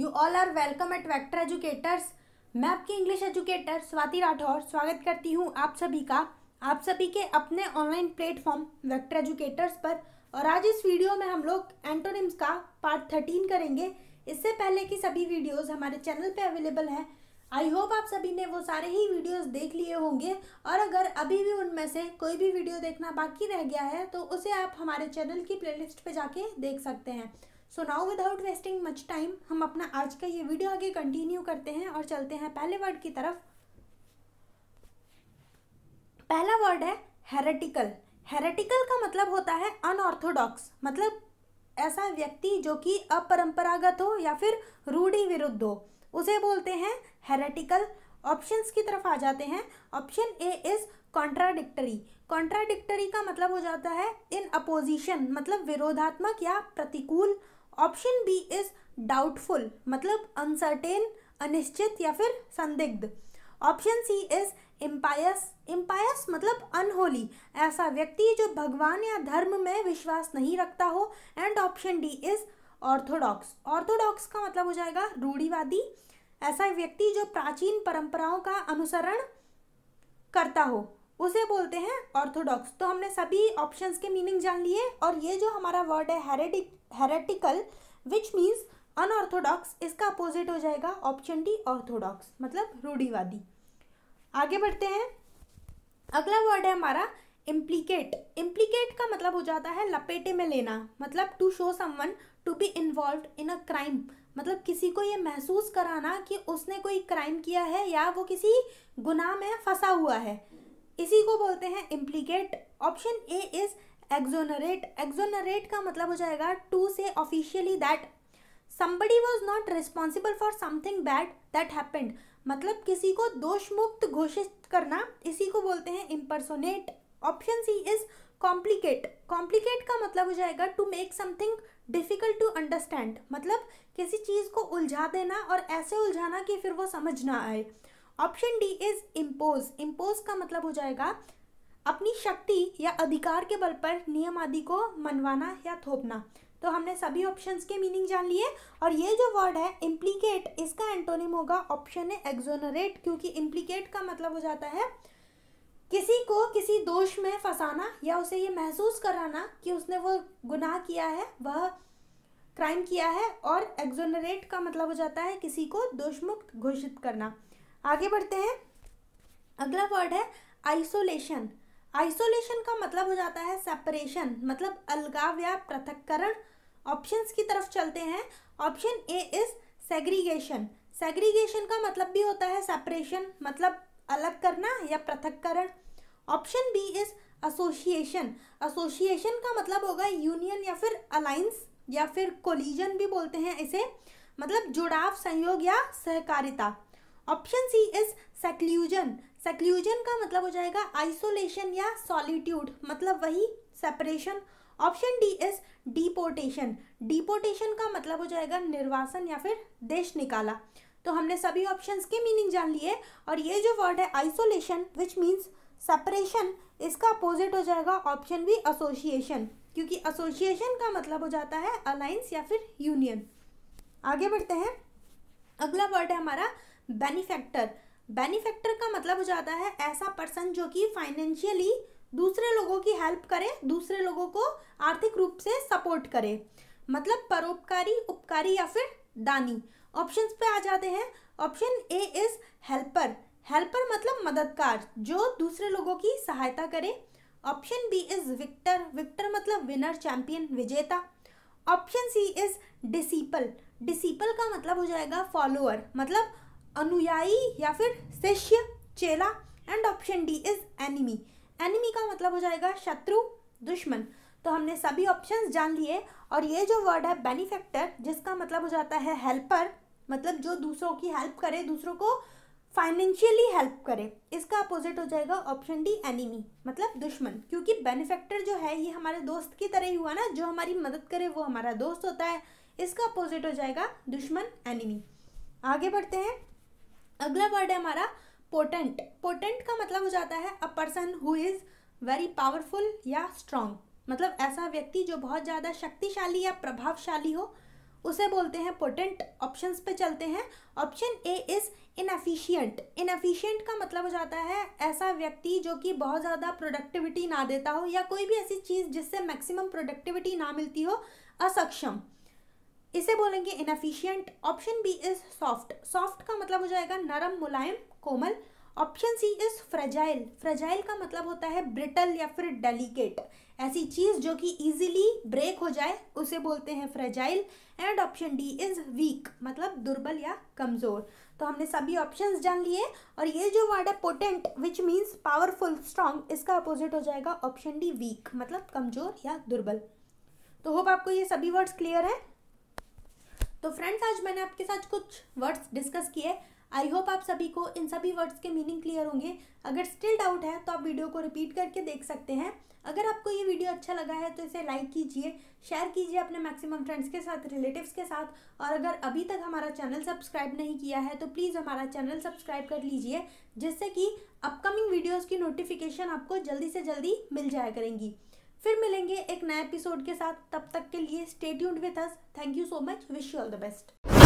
you all are welcome at Vector Educators मैं आपकी English educator Swati Rathore स्वागत करती हूँ आप सभी का आप सभी के अपने ऑनलाइन प्लेटफॉर्म वैक्टर एजुकेटर्स पर और आज इस वीडियो में हम लोग एंटोनिम्स का पार्ट थर्टीन करेंगे इससे पहले की सभी वीडियोस हमारे चैनल पे अवेलेबल हैं आई होप आप सभी ने वो सारे ही वीडियोस देख लिए होंगे और अगर अभी भी उनमें से कोई भी वीडियो देखना बाकी रह गया है तो उसे आप हमारे चैनल की प्लेलिस्ट पे जाके देख सकते हैं so now without wasting much time हम अपना आज का ये वीडियो आगे कंटिन्यू करते हैं और चलते हैं पहले वर्ड की तरफ पहला वर्ड है हेरेटिकल हेरेटिकल का मतलब होता है अनऑर्थोडॉक्स मतलब ऐसा व्यक्ति जो कि अपरंपरागत हो या फिर रूढ़ी विरुद्ध हो उसे बोलते हैं हेरेटिकल ऑप्शंस की तरफ आ जाते हैं option A is contradictory contradictory का मतलब हो जाता है इन अपोजिशन मतलब विरोधात्मक या प्रतिकूल ऑप्शन बी इज डाउटफुल मतलब अनसर्टेन अनिश्चित या फिर संदिग्ध ऑप्शन सी इज इम्पायस इम्पायस मतलब अनहोली ऐसा व्यक्ति जो भगवान या धर्म में विश्वास नहीं रखता हो and option D is orthodox orthodox का मतलब हो जाएगा रूढ़ीवादी ऐसा व्यक्ति जो प्राचीन परंपराओं का अनुसरण करता हो उसे बोलते हैं ऑर्थोडॉक्स तो हमने सभी ऑप्शंस के मीनिंग जान लिए और ये जो हमारा वर्ड है heretic heretical which means unorthodox इसका अपोजिट हो जाएगा ऑप्शन डी ऑर्थोडॉक्स मतलब रूढ़ीवादी आगे बढ़ते हैं अगला वर्ड है हमारा इम्प्लीकेट इम्प्लीकेट का मतलब हो जाता है लपेटे में लेना मतलब to show someone to be involve in a crime मतलब किसी को ये महसूस कराना कि उसने कोई क्राइम किया है या वो किसी गुनाह में फंसा हुआ है इसी को बोलते हैं implicate option A is exonerate exonerate का मतलब हो जाएगा to say officially that somebody was not responsible for something bad that happened मतलब किसी को दोष मुक्त घोषित करना इसी को बोलते हैं impersonate option C is complicate complicate का मतलब हो जाएगा to make something difficult to understand मतलब किसी चीज़ को उलझा देना और ऐसे उलझाना कि फिर वो समझ ना आए option D is impose impose का मतलब हो जाएगा अपनी शक्ति या अधिकार के बल पर नियम आदि को मनवाना या थोपना तो हमने सभी ऑप्शंस के मीनिंग जान लिए और ये जो वर्ड है इम्प्लीकेट इसका एंटोनिम होगा ऑप्शन है एग्जोनरेट क्योंकि इम्प्लीकेट का मतलब हो जाता है किसी को किसी दोष में फंसाना या उसे ये महसूस कराना कि उसने वो गुनाह किया है वह क्राइम किया है और एग्जोनरेट का मतलब हो जाता है किसी को दोषमुक्त घोषित करना आगे बढ़ते हैं अगला वर्ड है आइसोलेशन आइसोलेशन का मतलब हो जाता है सेपरेशन मतलब अलगाव या पृथककरण ऑप्शंस की तरफ चलते हैं option A is segregation segregation का मतलब भी होता है सेपरेशन मतलब अलग करना या पृथककरण option B is association association का मतलब होगा यूनियन या फिर अलाइंस या फिर कोलिजन भी बोलते हैं इसे मतलब जुड़ाव संयोग या सहकारिता ऑप्शन सी इज सेक्ल्यूजन सेक्ल्यूजन का मतलब हो जाएगा आइसोलेशन या सॉलिट्यूड मतलब वही separation option D is deportation deportation का मतलब हो जाएगा निर्वासन या फिर देश निकाला तो हमने सभी ऑप्शंस के मीनिंग जान लिए और ये जो वर्ड है आइसोलेशन विच मीन्स सेपरेशन इसका अपोजिट हो जाएगा ऑप्शन बी एसोसिएशन क्योंकि एसोसिएशन का मतलब हो जाता है अलायंस या फिर यूनियन आगे बढ़ते हैं अगला वर्ड है हमारा बेनिफैक्टर बेनिफैक्टर का मतलब हो जाता है ऐसा पर्सन जो कि फाइनेंशियली दूसरे लोगों की हेल्प करे दूसरे लोगों को आर्थिक रूप से सपोर्ट करे मतलब परोपकारी उपकारी या फिर दानी ऑप्शन पे आ जाते हैं option A is helper helper मतलब मददगार जो दूसरे लोगों की सहायता करे option B is victor victor मतलब विनर चैंपियन विजेता option C is disciple disciple का मतलब हो जाएगा फॉलोअर मतलब अनुयायी या फिर शिष्य चेला and option D is enemy enemy का मतलब हो जाएगा शत्रु दुश्मन तो हमने सभी ऑप्शंस जान लिए और ये जो वर्ड है बेनिफेक्टर जिसका मतलब हो जाता है हेल्पर मतलब जो दूसरों की हेल्प करे दूसरों को फाइनेंशियली हेल्प करे इसका अपोजिट हो जाएगा ऑप्शन डी एनिमी मतलब दुश्मन क्योंकि बेनिफेक्टर जो है ये हमारे दोस्त की तरह ही हुआ ना जो हमारी मदद करे वो हमारा दोस्त होता है इसका अपोजिट हो जाएगा दुश्मन एनिमी आगे बढ़ते हैं अगला वर्ड है हमारा पोटेंट पोटेंट का मतलब हो जाता है a person who is very powerful या स्ट्रांग मतलब ऐसा व्यक्ति जो बहुत ज़्यादा शक्तिशाली या प्रभावशाली हो उसे बोलते हैं पोटेंट ऑप्शंस पे चलते हैं option A is inefficient inefficient का मतलब हो जाता है ऐसा व्यक्ति जो कि बहुत ज़्यादा प्रोडक्टिविटी ना देता हो या कोई भी ऐसी चीज़ जिससे मैक्सिमम प्रोडक्टिविटी ना मिलती हो असक्षम इसे बोलेंगे inefficient option B is soft soft का मतलब हो जाएगा नरम मुलायम कोमल option C is fragile fragile का मतलब होता है ब्रिटल या फिर डेलिकेट ऐसी चीज़ जो कि इजीली ब्रेक हो जाए उसे बोलते हैं fragile and option D is weak मतलब दुर्बल या कमज़ोर तो हमने सभी ऑप्शंस जान लिए और ये जो वर्ड है potent which means powerful strong इसका अपोजिट हो जाएगा ऑप्शन डी वीक मतलब कमज़ोर या दुर्बल तो होप आपको ये सभी वर्ड्स क्लियर है तो फ्रेंड्स आज मैंने आपके साथ कुछ वर्ड्स डिस्कस किए आई होप आप सभी को इन सभी वर्ड्स के मीनिंग क्लियर होंगे अगर स्टिल डाउट है तो आप वीडियो को रिपीट करके देख सकते हैं अगर आपको ये वीडियो अच्छा लगा है तो इसे लाइक कीजिए शेयर कीजिए अपने मैक्सिमम फ्रेंड्स के साथ रिलेटिव्स के साथ और अगर अभी तक हमारा चैनल सब्सक्राइब नहीं किया है तो प्लीज़ हमारा चैनल सब्सक्राइब कर लीजिए जिससे कि अपकमिंग वीडियोज़ की नोटिफिकेशन आपको जल्दी से जल्दी मिल जाया करेंगी फिर मिलेंगे एक नए एपिसोड के साथ तब तक के लिए stay with us thank you so much wish you all the best